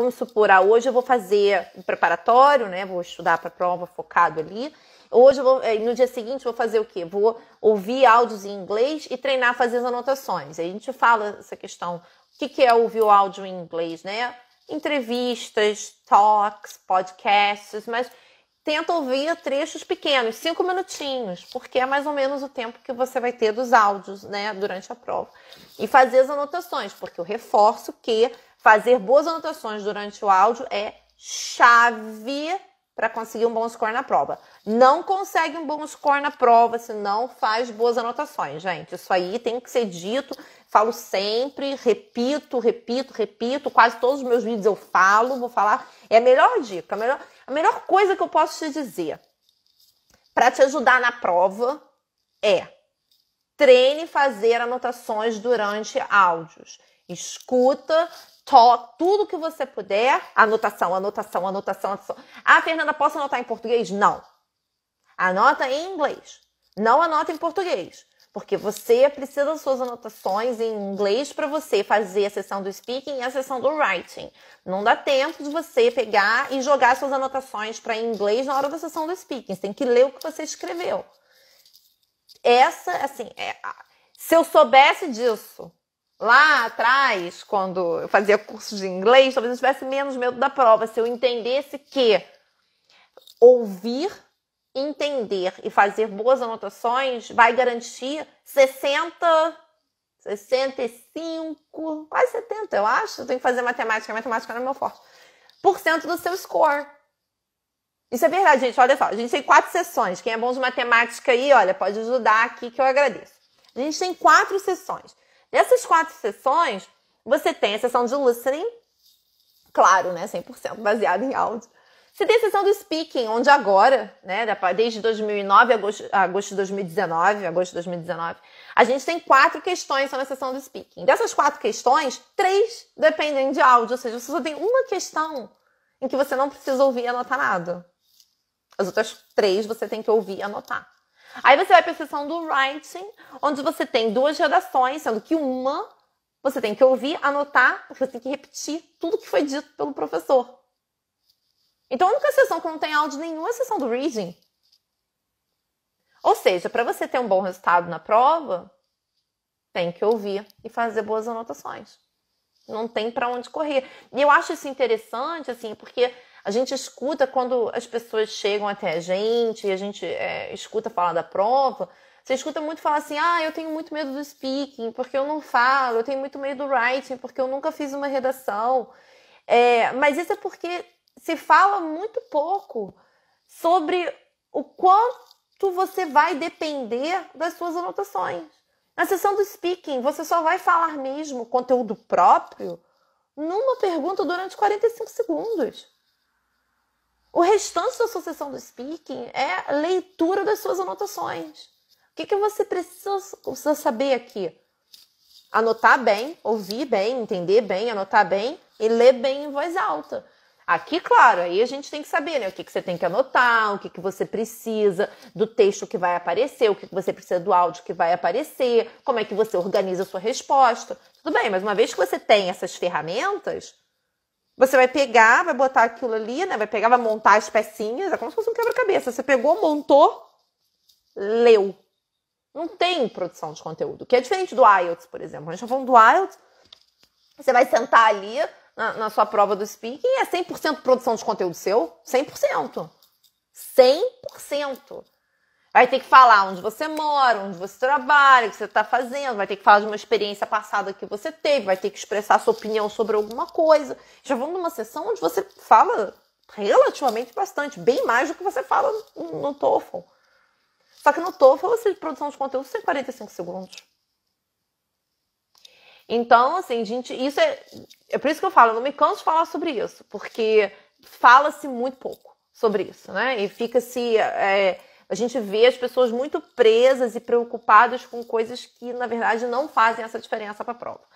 Vamos supor, ah, hoje eu vou fazer o um preparatório, né? Vou estudar para a prova focado ali. Hoje eu vou, eh, no dia seguinte vou fazer o quê? Vou ouvir áudios em inglês e treinar a fazer as anotações. a gente fala essa questão, o que, que é ouvir o áudio em inglês, né? Entrevistas, talks, podcasts, mas tenta ouvir trechos pequenos, cinco minutinhos, porque é mais ou menos o tempo que você vai ter dos áudios, né, durante a prova. E fazer as anotações, porque eu reforço que Fazer boas anotações durante o áudio é chave para conseguir um bom score na prova. Não consegue um bom score na prova se não faz boas anotações, gente. Isso aí tem que ser dito. Falo sempre, repito, repito, repito. Quase todos os meus vídeos eu falo, vou falar. É a melhor dica, a melhor, a melhor coisa que eu posso te dizer para te ajudar na prova é treine fazer anotações durante áudios. Escuta, só tudo que você puder, anotação, anotação, anotação, anotação. Ah, Fernanda, posso anotar em português? Não. Anota em inglês. Não anota em português. Porque você precisa das suas anotações em inglês para você fazer a sessão do speaking e a sessão do writing. Não dá tempo de você pegar e jogar suas anotações para inglês na hora da sessão do speaking. Você tem que ler o que você escreveu. Essa, assim, é... se eu soubesse disso, Lá atrás, quando eu fazia cursos de inglês, talvez eu tivesse menos medo da prova se eu entendesse que ouvir, entender e fazer boas anotações vai garantir 60, 65, quase 70, eu acho. Eu tenho que fazer matemática, matemática não é meu forte. Por cento do seu score. Isso é verdade, gente. Olha só, a gente tem quatro sessões. Quem é bom de matemática aí, olha, pode ajudar aqui que eu agradeço. A gente tem quatro sessões. Dessas quatro sessões, você tem a sessão de listening, claro, né, 100% baseado em áudio. Você tem a sessão do speaking, onde agora, né, desde 2009 agosto, agosto de 2019, agosto de 2019, a gente tem quatro questões só na sessão do speaking. Dessas quatro questões, três dependem de áudio, ou seja, você só tem uma questão em que você não precisa ouvir e anotar nada. As outras três você tem que ouvir e anotar. Aí você vai para a sessão do writing, onde você tem duas redações, sendo que uma você tem que ouvir, anotar, você tem que repetir tudo que foi dito pelo professor. Então a única sessão que não tem áudio nenhum é a sessão do reading. Ou seja, para você ter um bom resultado na prova, tem que ouvir e fazer boas anotações. Não tem para onde correr. E eu acho isso interessante, assim, porque a gente escuta quando as pessoas chegam até a gente e a gente é, escuta falar da prova. Você escuta muito falar assim: ah, eu tenho muito medo do speaking porque eu não falo, eu tenho muito medo do writing porque eu nunca fiz uma redação. É, mas isso é porque se fala muito pouco sobre o quanto você vai depender das suas anotações. Na sessão do speaking, você só vai falar mesmo conteúdo próprio numa pergunta durante 45 segundos. O restante da sua sessão do speaking é a leitura das suas anotações. O que, que você precisa saber aqui? Anotar bem, ouvir bem, entender bem, anotar bem e ler bem em voz alta. Aqui, claro, aí a gente tem que saber né, o que, que você tem que anotar, o que, que você precisa do texto que vai aparecer, o que, que você precisa do áudio que vai aparecer, como é que você organiza a sua resposta. Tudo bem, mas uma vez que você tem essas ferramentas, você vai pegar, vai botar aquilo ali, né? Vai pegar, vai montar as pecinhas, é como se fosse um quebra-cabeça. Você pegou, montou, leu. Não tem produção de conteúdo, que é diferente do IELTS, por exemplo. A gente já tá falando do IELTS, você vai sentar ali na, na sua prova do speaking e é 100% produção de conteúdo seu, 100%. 100%. Vai ter que falar onde você mora, onde você trabalha, o que você está fazendo, vai ter que falar de uma experiência passada que você teve, vai ter que expressar sua opinião sobre alguma coisa. Já vamos numa sessão onde você fala relativamente bastante, bem mais do que você fala no, TOEFL. Só que no TOEFL você produção de conteúdo tem 45 segundos. Então, assim, gente, isso é. É por isso que eu falo, eu não me canso de falar sobre isso, porque fala-se muito pouco sobre isso, né? E fica-se. É, a gente vê as pessoas muito presas e preocupadas com coisas que, na verdade, não fazem essa diferença para a prova.